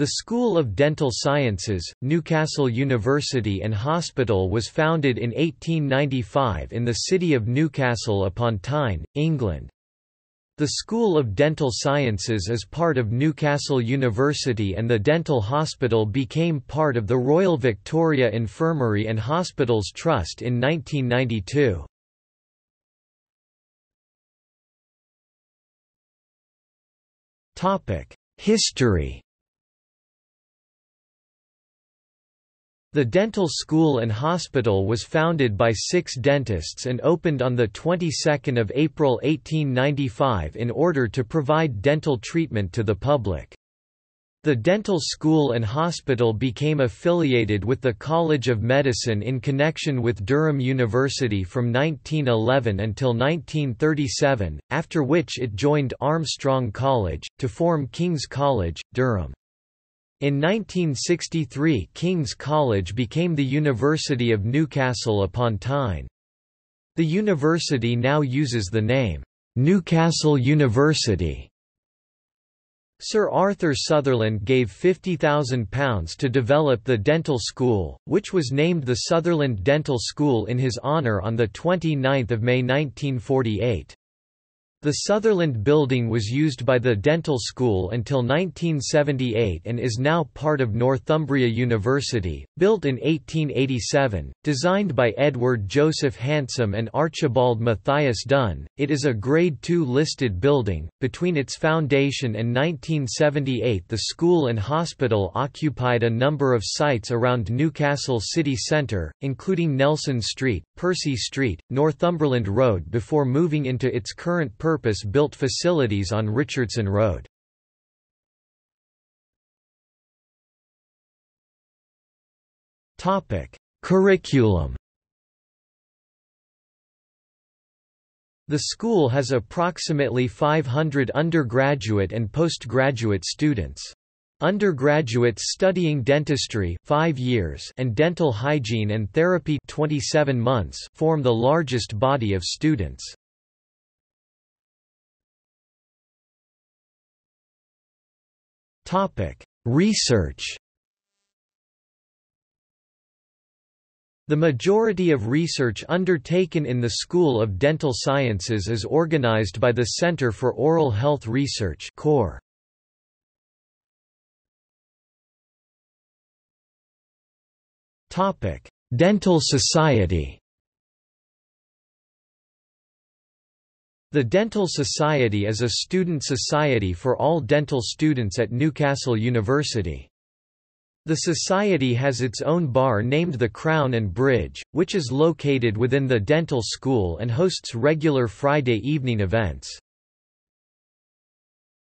The School of Dental Sciences, Newcastle University and Hospital was founded in 1895 in the city of Newcastle upon Tyne, England. The School of Dental Sciences is part of Newcastle University and the Dental Hospital became part of the Royal Victoria Infirmary and Hospitals Trust in 1992. History The dental school and hospital was founded by six dentists and opened on the 22nd of April 1895 in order to provide dental treatment to the public. The dental school and hospital became affiliated with the College of Medicine in connection with Durham University from 1911 until 1937, after which it joined Armstrong College, to form King's College, Durham. In 1963 King's College became the University of Newcastle upon Tyne. The university now uses the name, Newcastle University. Sir Arthur Sutherland gave £50,000 to develop the dental school, which was named the Sutherland Dental School in his honour on 29 May 1948. The Sutherland Building was used by the dental school until 1978 and is now part of Northumbria University, built in 1887, designed by Edward Joseph Handsome and Archibald Matthias Dunn. It is a Grade II listed building. Between its foundation and 1978, the school and hospital occupied a number of sites around Newcastle city centre, including Nelson Street, Percy Street, Northumberland Road before moving into its current purpose-built facilities on Richardson Road. Curriculum The school has approximately 500 undergraduate and postgraduate students. Undergraduates studying dentistry 5 years and dental hygiene and therapy 27 months form the largest body of students. Research The majority of research undertaken in the School of Dental Sciences is organized by the Center for Oral Health Research CORE. Dental Society The Dental Society is a student society for all dental students at Newcastle University. The society has its own bar named the Crown and Bridge, which is located within the dental school and hosts regular Friday evening events.